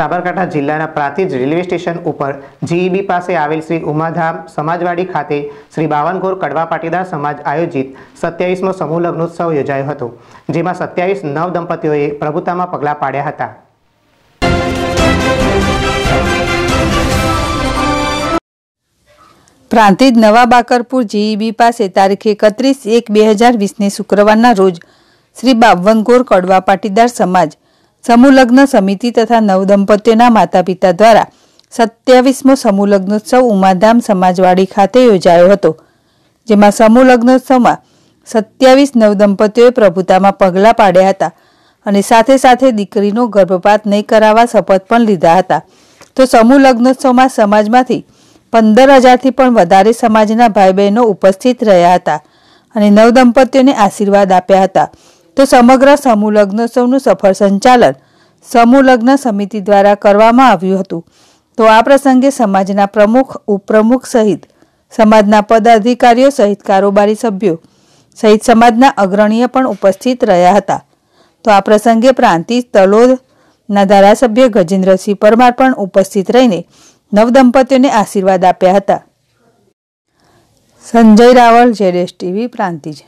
સાબરકાંઠા જિલ્લાના Prantij railway station ઉપર GEB પાસે આવેલ શ્રી ઉમાધામ સમાજવાડી ખાતે શ્રી બાવનગોર કડવા પાટીદાર સમાજ આયોજિત સત્યાવીસમો સમૂહ લગ્નોત્સવ યોજાયો હતો જેમાં સત્યાવીસ નવ દંપતીઓએ પ્રભુતામાં પગલાં પાડ્યા હતા પ્રાંતિજ નવા બાકરપુર જીઈબી પાસે તારીખ એકત્રીસ એક બે હજાર વીસને શુક્રવારના રોજ શ્રી બાવનગોર કડવા પાટીદાર સમાજ સમૂહલગ્ન સમિતિ તથા નવદંપતિઓના માતા પિતા દ્વારા સત્યાવીસમો સમૂહલગ્નોત્સવ ઉમાધામ સમાજવાડી ખાતે યોજાયો હતો જેમાં સમૂહલગ્નોત્સવમાં સત્યાવીસ નવદંપતિઓએ પ્રભુતામાં પગલાં પાડ્યા હતા અને સાથે સાથે દીકરીનો ગર્ભપાત નહીં કરાવવા શપથ પણ લીધા હતા તો સમૂહ લગ્નોત્સવમાં સમાજમાંથી પંદર હજારથી પણ વધારે સમાજના ભાઈ બહેનો ઉપસ્થિત રહ્યા હતા અને નવદંપતીઓને આશીર્વાદ આપ્યા હતા તો સમગ્ર સમૂહ લગ્નોત્સવનું સફળ સંચાલન સમૂહ લગ્ન સમિતિ દ્વારા કરવામાં આવ્યું હતું તો આ પ્રસંગે સમાજના પ્રમુખ ઉપપ્રમુખ સહિત સમાજના પદાધિકારીઓ સહિત કારોબારી સભ્યો સહિત સમાજના અગ્રણીઓ પણ ઉપસ્થિત રહ્યા હતા તો આ પ્રસંગે પ્રાંતિજ તલોદના ધારાસભ્ય ગજેન્દ્રસિંહ પરમાર પણ ઉપસ્થિત રહીને નવદંપતીઓને આશીર્વાદ આપ્યા હતા સંજય રાવલ જેડેશ ટીવી પ્રાંતિજ